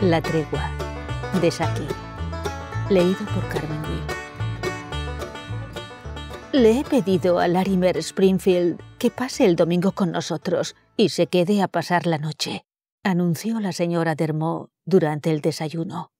La tregua de Saki, leído por Carmen Will. Le he pedido a Larimer Springfield que pase el domingo con nosotros y se quede a pasar la noche, anunció la señora Dermot durante el desayuno.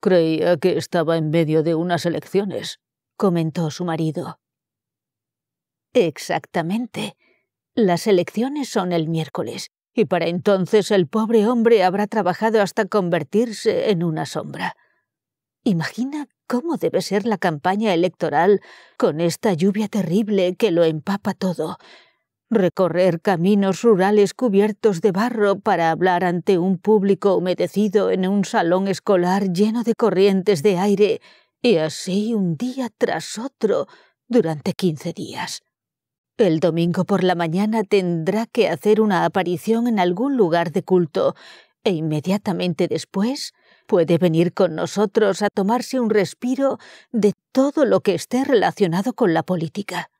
Creía que estaba en medio de unas elecciones, comentó su marido. Exactamente. Las elecciones son el miércoles y para entonces el pobre hombre habrá trabajado hasta convertirse en una sombra. Imagina cómo debe ser la campaña electoral con esta lluvia terrible que lo empapa todo. Recorrer caminos rurales cubiertos de barro para hablar ante un público humedecido en un salón escolar lleno de corrientes de aire, y así un día tras otro durante quince días. El domingo por la mañana tendrá que hacer una aparición en algún lugar de culto e inmediatamente después puede venir con nosotros a tomarse un respiro de todo lo que esté relacionado con la política.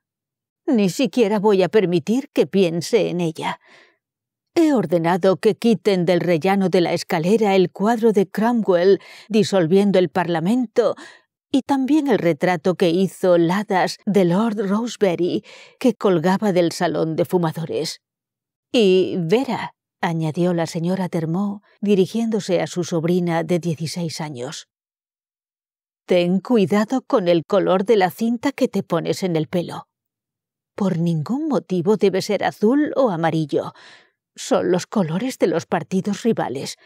Ni siquiera voy a permitir que piense en ella. He ordenado que quiten del rellano de la escalera el cuadro de Cromwell disolviendo el Parlamento y también el retrato que hizo Ladas de Lord Rosebery, que colgaba del salón de fumadores. Y Vera, añadió la señora Termó, dirigiéndose a su sobrina de dieciséis años. Ten cuidado con el color de la cinta que te pones en el pelo. Por ningún motivo debe ser azul o amarillo. Son los colores de los partidos rivales.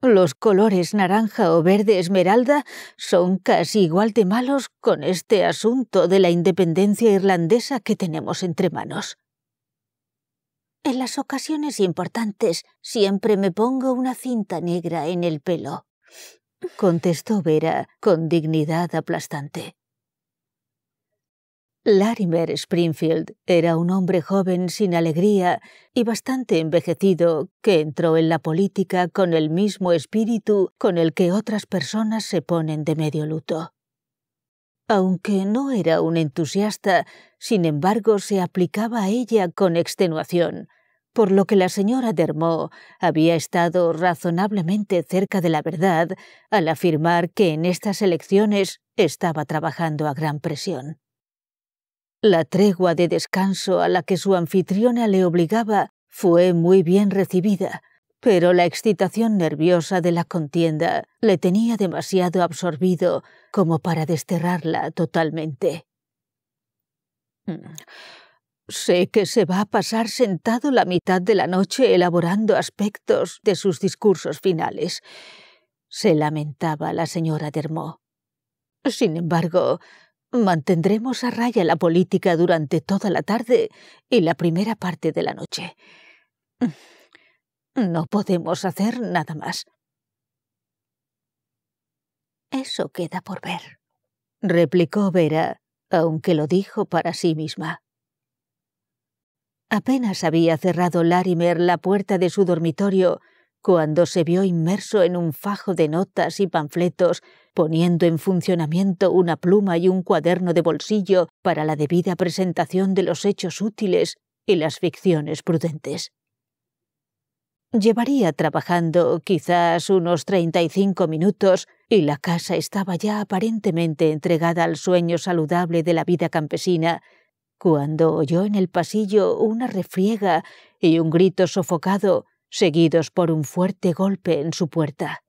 Los colores naranja o verde esmeralda son casi igual de malos con este asunto de la independencia irlandesa que tenemos entre manos. En las ocasiones importantes siempre me pongo una cinta negra en el pelo, contestó Vera con dignidad aplastante. Larimer Springfield era un hombre joven sin alegría y bastante envejecido que entró en la política con el mismo espíritu con el que otras personas se ponen de medio luto. Aunque no era un entusiasta, sin embargo se aplicaba a ella con extenuación, por lo que la señora Dermot había estado razonablemente cerca de la verdad al afirmar que en estas elecciones estaba trabajando a gran presión. La tregua de descanso a la que su anfitriona le obligaba fue muy bien recibida, pero la excitación nerviosa de la contienda le tenía demasiado absorbido como para desterrarla totalmente. Mm, sé que se va a pasar sentado la mitad de la noche elaborando aspectos de sus discursos finales, se lamentaba la señora Dermot. Sin embargo, Mantendremos a raya la política durante toda la tarde y la primera parte de la noche. Mm, no podemos hacer nada más. Eso queda por ver, replicó Vera, aunque lo dijo para sí misma. Apenas había cerrado Larimer la puerta de su dormitorio cuando se vio inmerso en un fajo de notas y panfletos poniendo en funcionamiento una pluma y un cuaderno de bolsillo para la debida presentación de los hechos útiles y las ficciones prudentes. Llevaría trabajando quizás unos treinta y cinco minutos y la casa estaba ya aparentemente entregada al sueño saludable de la vida campesina, cuando oyó en el pasillo una refriega y un grito sofocado, seguidos por un fuerte golpe en su puerta.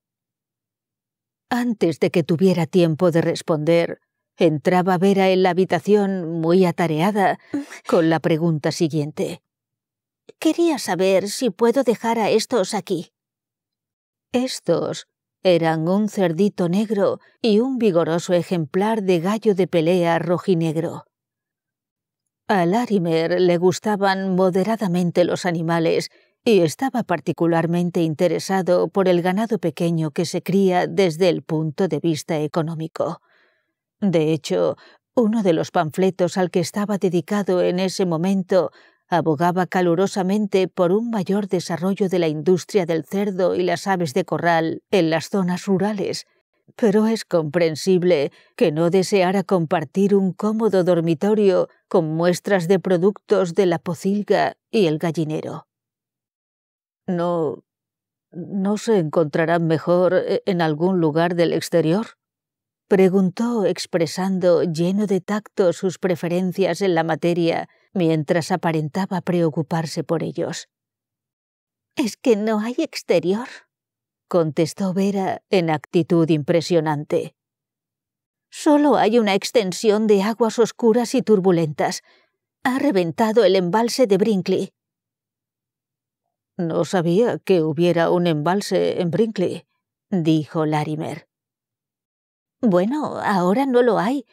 Antes de que tuviera tiempo de responder, entraba Vera en la habitación muy atareada con la pregunta siguiente. Quería saber si puedo dejar a estos aquí. Estos eran un cerdito negro y un vigoroso ejemplar de gallo de pelea rojinegro. A Larimer le gustaban moderadamente los animales y estaba particularmente interesado por el ganado pequeño que se cría desde el punto de vista económico. De hecho, uno de los panfletos al que estaba dedicado en ese momento abogaba calurosamente por un mayor desarrollo de la industria del cerdo y las aves de corral en las zonas rurales, pero es comprensible que no deseara compartir un cómodo dormitorio con muestras de productos de la pocilga y el gallinero. ¿No, no se encontrarán mejor eh, en algún lugar del exterior? preguntó expresando lleno de tacto sus preferencias en la materia mientras aparentaba preocuparse por ellos. Es que no hay exterior, contestó Vera en actitud impresionante. Solo hay una extensión de aguas oscuras y turbulentas. Ha reventado el embalse de Brinkley. No sabía que hubiera un embalse en Brinkley, dijo Larimer. Bueno, ahora no lo hay.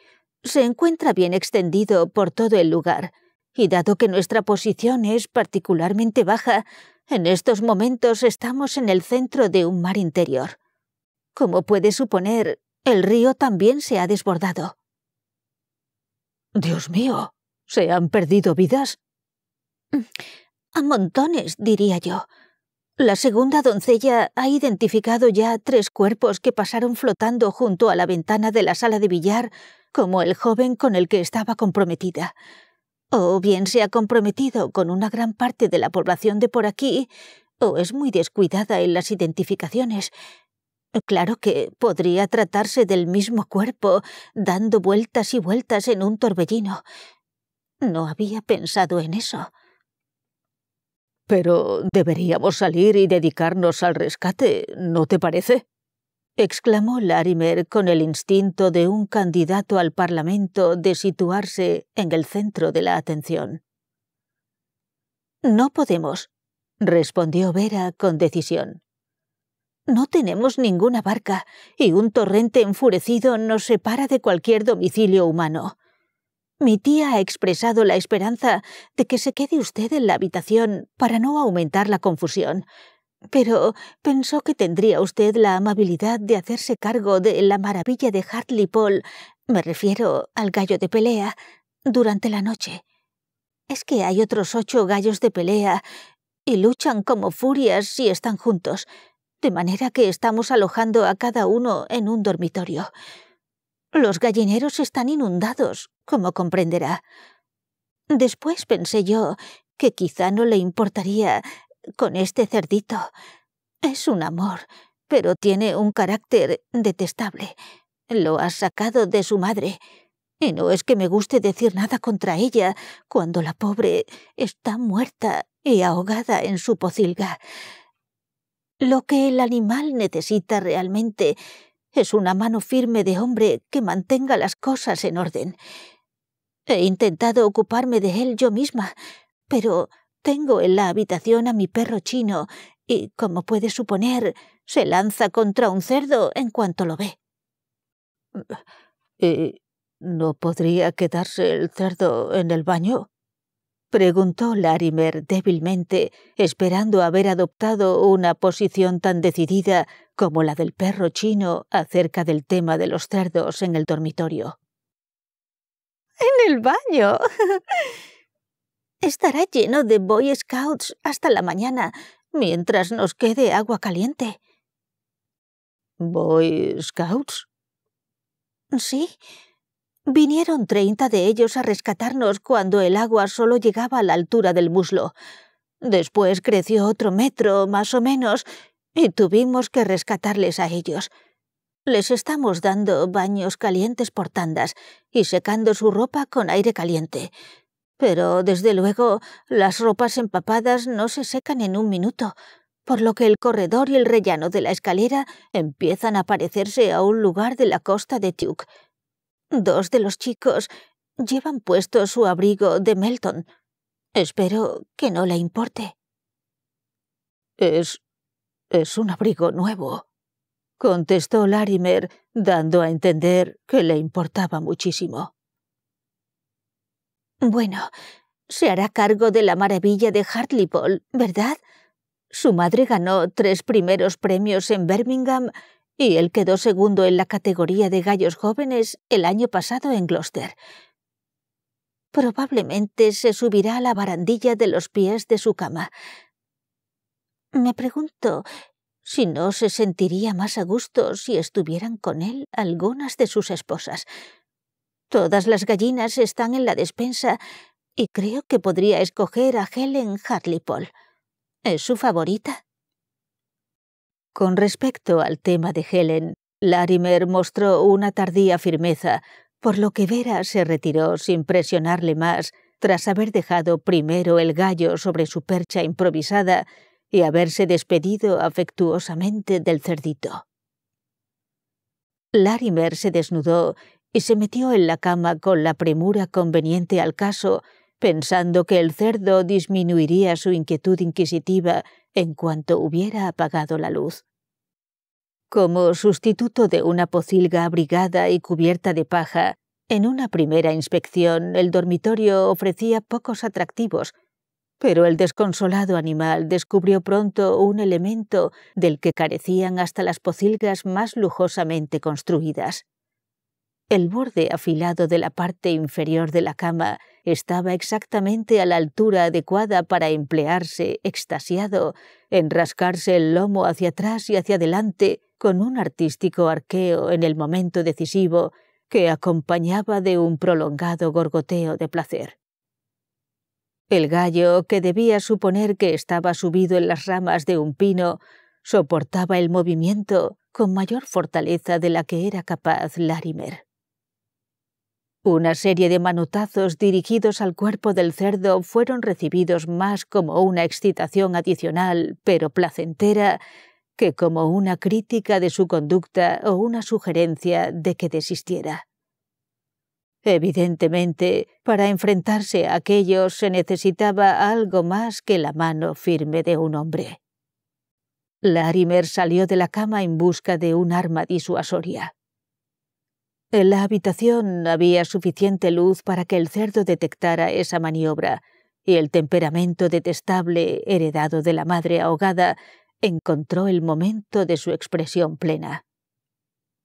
Se encuentra bien extendido por todo el lugar, y dado que nuestra posición es particularmente baja, en estos momentos estamos en el centro de un mar interior. Como puede suponer, el río también se ha desbordado. Dios mío, ¿se han perdido vidas? A montones, diría yo. La segunda doncella ha identificado ya tres cuerpos que pasaron flotando junto a la ventana de la sala de billar como el joven con el que estaba comprometida. O bien se ha comprometido con una gran parte de la población de por aquí, o es muy descuidada en las identificaciones. Claro que podría tratarse del mismo cuerpo, dando vueltas y vueltas en un torbellino. No había pensado en eso. Pero deberíamos salir y dedicarnos al rescate, ¿no te parece? exclamó Larimer con el instinto de un candidato al Parlamento de situarse en el centro de la atención. No podemos, respondió Vera con decisión. No tenemos ninguna barca y un torrente enfurecido nos separa de cualquier domicilio humano. Mi tía ha expresado la esperanza de que se quede usted en la habitación para no aumentar la confusión, pero pensó que tendría usted la amabilidad de hacerse cargo de la maravilla de Hartley Paul, me refiero al gallo de pelea, durante la noche. Es que hay otros ocho gallos de pelea y luchan como furias si están juntos, de manera que estamos alojando a cada uno en un dormitorio. Los gallineros están inundados, como comprenderá. Después pensé yo que quizá no le importaría con este cerdito. Es un amor, pero tiene un carácter detestable. Lo ha sacado de su madre. Y no es que me guste decir nada contra ella cuando la pobre está muerta y ahogada en su pocilga. Lo que el animal necesita realmente es una mano firme de hombre que mantenga las cosas en orden. He intentado ocuparme de él yo misma, pero tengo en la habitación a mi perro chino y, como puede suponer, se lanza contra un cerdo en cuanto lo ve. ¿Y eh, no podría quedarse el cerdo en el baño? preguntó Larimer débilmente, esperando haber adoptado una posición tan decidida como la del perro chino acerca del tema de los cerdos en el dormitorio en el baño. Estará lleno de Boy Scouts hasta la mañana, mientras nos quede agua caliente. ¿Boy Scouts? Sí. Vinieron treinta de ellos a rescatarnos cuando el agua solo llegaba a la altura del muslo. Después creció otro metro, más o menos, y tuvimos que rescatarles a ellos. Les estamos dando baños calientes por tandas y secando su ropa con aire caliente. Pero, desde luego, las ropas empapadas no se secan en un minuto, por lo que el corredor y el rellano de la escalera empiezan a parecerse a un lugar de la costa de Tuke. Dos de los chicos llevan puesto su abrigo de Melton. Espero que no le importe. Es... es un abrigo nuevo, contestó Larimer, dando a entender que le importaba muchísimo. Bueno, se hará cargo de la maravilla de Hartlepool, ¿verdad? Su madre ganó tres primeros premios en Birmingham y él quedó segundo en la categoría de gallos jóvenes el año pasado en Gloucester. Probablemente se subirá a la barandilla de los pies de su cama. Me pregunto si no se sentiría más a gusto si estuvieran con él algunas de sus esposas. Todas las gallinas están en la despensa y creo que podría escoger a Helen Hartlepool. ¿Es su favorita? Con respecto al tema de Helen, Larimer mostró una tardía firmeza, por lo que Vera se retiró sin presionarle más, tras haber dejado primero el gallo sobre su percha improvisada y haberse despedido afectuosamente del cerdito. Larimer se desnudó y se metió en la cama con la premura conveniente al caso, pensando que el cerdo disminuiría su inquietud inquisitiva en cuanto hubiera apagado la luz. Como sustituto de una pocilga abrigada y cubierta de paja, en una primera inspección el dormitorio ofrecía pocos atractivos pero el desconsolado animal descubrió pronto un elemento del que carecían hasta las pocilgas más lujosamente construidas. El borde afilado de la parte inferior de la cama estaba exactamente a la altura adecuada para emplearse, extasiado, en rascarse el lomo hacia atrás y hacia adelante con un artístico arqueo en el momento decisivo que acompañaba de un prolongado gorgoteo de placer. El gallo, que debía suponer que estaba subido en las ramas de un pino, soportaba el movimiento con mayor fortaleza de la que era capaz Larimer. Una serie de manotazos dirigidos al cuerpo del cerdo fueron recibidos más como una excitación adicional, pero placentera, que como una crítica de su conducta o una sugerencia de que desistiera. Evidentemente, para enfrentarse a aquello se necesitaba algo más que la mano firme de un hombre. Larimer salió de la cama en busca de un arma disuasoria. En la habitación había suficiente luz para que el cerdo detectara esa maniobra, y el temperamento detestable heredado de la madre ahogada encontró el momento de su expresión plena.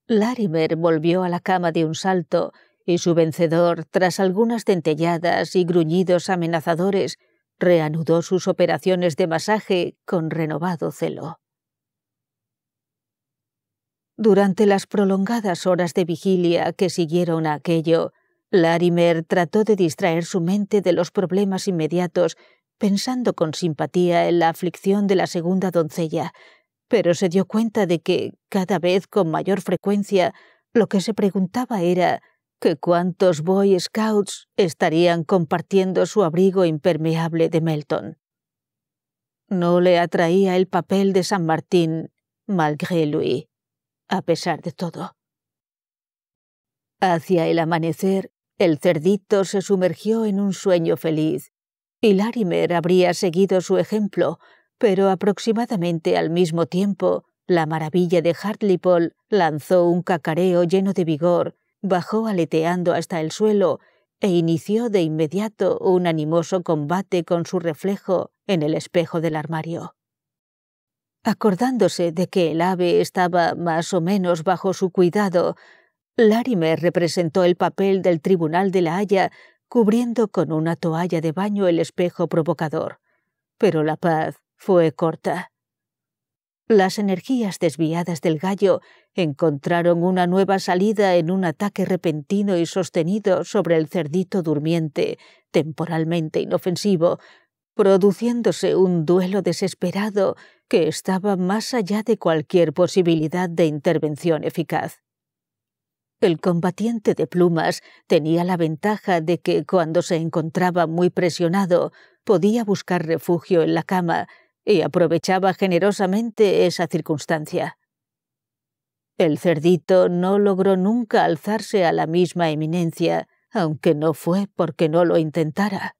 Larimer volvió a la cama de un salto y su vencedor, tras algunas dentelladas y gruñidos amenazadores, reanudó sus operaciones de masaje con renovado celo. Durante las prolongadas horas de vigilia que siguieron a aquello, Larimer trató de distraer su mente de los problemas inmediatos, pensando con simpatía en la aflicción de la segunda doncella, pero se dio cuenta de que, cada vez con mayor frecuencia, lo que se preguntaba era que cuantos Boy Scouts estarían compartiendo su abrigo impermeable de Melton. No le atraía el papel de San Martín, malgré lui, a pesar de todo. Hacia el amanecer, el cerdito se sumergió en un sueño feliz, y Larimer habría seguido su ejemplo, pero aproximadamente al mismo tiempo, la maravilla de Hartlepool lanzó un cacareo lleno de vigor bajó aleteando hasta el suelo e inició de inmediato un animoso combate con su reflejo en el espejo del armario. Acordándose de que el ave estaba más o menos bajo su cuidado, Larimer representó el papel del Tribunal de la Haya cubriendo con una toalla de baño el espejo provocador. Pero la paz fue corta. Las energías desviadas del gallo encontraron una nueva salida en un ataque repentino y sostenido sobre el cerdito durmiente, temporalmente inofensivo, produciéndose un duelo desesperado que estaba más allá de cualquier posibilidad de intervención eficaz. El combatiente de plumas tenía la ventaja de que cuando se encontraba muy presionado podía buscar refugio en la cama y aprovechaba generosamente esa circunstancia. El cerdito no logró nunca alzarse a la misma eminencia, aunque no fue porque no lo intentara.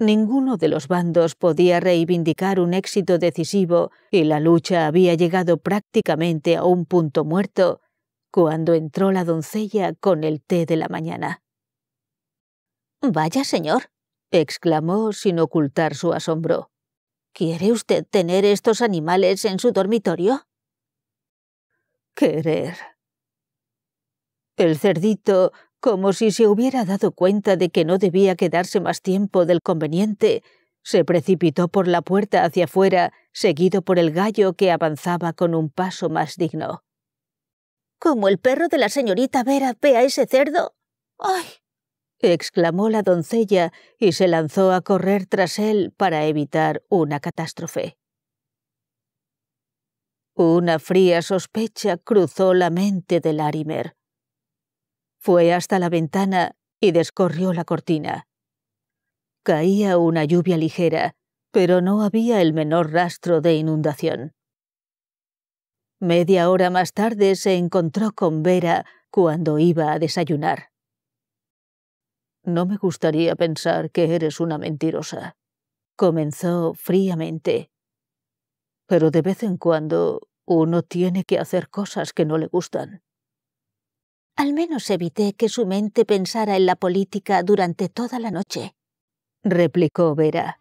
Ninguno de los bandos podía reivindicar un éxito decisivo y la lucha había llegado prácticamente a un punto muerto cuando entró la doncella con el té de la mañana. Vaya señor, exclamó sin ocultar su asombro. ¿Quiere usted tener estos animales en su dormitorio? Querer. El cerdito, como si se hubiera dado cuenta de que no debía quedarse más tiempo del conveniente, se precipitó por la puerta hacia afuera, seguido por el gallo que avanzaba con un paso más digno. Como el perro de la señorita Vera ve a ese cerdo. ¡Ay! exclamó la doncella y se lanzó a correr tras él para evitar una catástrofe. Una fría sospecha cruzó la mente de Larimer. Fue hasta la ventana y descorrió la cortina. Caía una lluvia ligera, pero no había el menor rastro de inundación. Media hora más tarde se encontró con Vera cuando iba a desayunar. No me gustaría pensar que eres una mentirosa. Comenzó fríamente. Pero de vez en cuando uno tiene que hacer cosas que no le gustan. Al menos evité que su mente pensara en la política durante toda la noche, replicó Vera.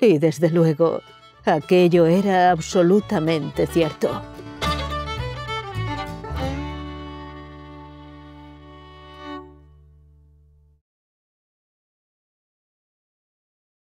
Y desde luego, aquello era absolutamente cierto.